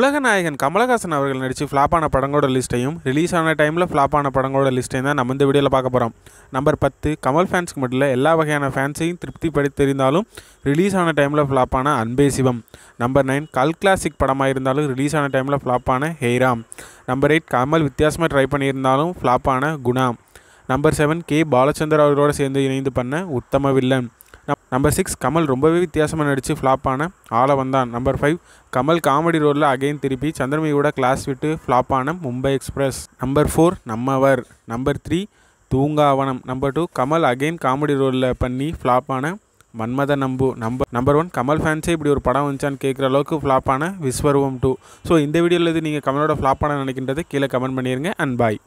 உலகநாயகன் கமலஹாசன் அவர்கள் நடித்து ஃப்ளாப்பான படங்களோட லிஸ்ட்டையும் ரிலீஸ் ஆன டைமில் ஃப்ளாப்பான படங்களோட லிஸ்ட்டையும் தான் நம்ம இந்த வீடியோவில் பார்க்க போகிறோம் நம்பர் பத்து கமல் ஃபேன்ஸ்க்கு மட்டும் இல்லை எல்லா வகையான ஃபேன்ஸையும் திருப்திப்படுத்தி தெரிந்தாலும் ரிலீஸ் ஆன டைமில் ஃப்ளாப்பான அன்பே சிவம் நம்பர் நைன் கல் கிளாசிக் படமாக இருந்தாலும் ரிலீஸ் ஆன டைமில் ஃப்ளாப்பான ஹெய்ராம் நம்பர் எயிட் கமல் வித்தியாசமாக ட்ரை பண்ணியிருந்தாலும் ஃப்ளாப்பான Guna number seven K Balachander அவர்களோடு சேர்ந்து இணைந்து பண்ண உத்தம வில்லன் நம்பர் சிக்ஸ் கமல் ரொம்பவே வித்தியாசமாக நடித்து ஃப்ளாப் ஆன ஆளை வந்தான் நம்பர் ஃபைவ் கமல் காமெடி ரோலில் அகைன் திருப்பி சந்திரமையோட கிளாஸ் விட்டு ஃப்ளாப் ஆன Mumbai express number four Nammavar number three Thoongavanam number two Kamal again comedy ரோலில் பண்ணி ஃப்ளாப் ஆன Manmadhan Ambu number number one Kamal ஃபேன்ஸே இப்படி ஒரு படம் வந்துச்சான்னு கேட்குற அளவுக்கு ஃப்ளாப் ஆன விஸ்வரூபம் டூ ஸோ இந்த வீடியோவில் இது நீங்கள் கமலோட ஃப்ளாப் ஆன நினைக்கின்றது கீழே கமெண்ட் பண்ணிடுங்க அண்ட் பாய்